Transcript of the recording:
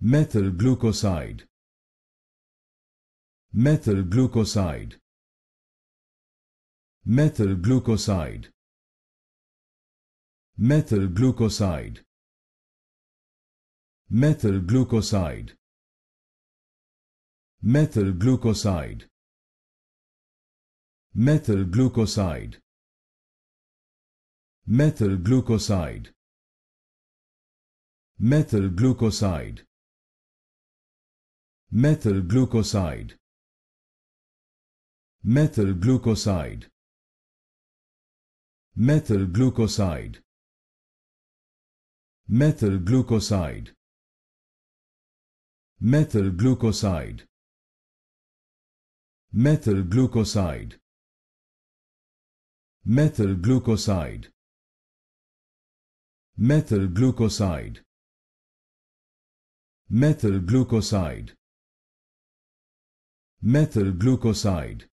methyl glucoside methyl glucoside methyl glucoside methyl glucoside methyl glucoside methyl glucoside methyl glucoside methyl glucoside methyl glucoside methyl glucoside methyl glucoside methyl glucoside methyl glucoside methyl glucoside methyl glucoside methyl glucoside methyl glucoside methyl glucoside methyl glucoside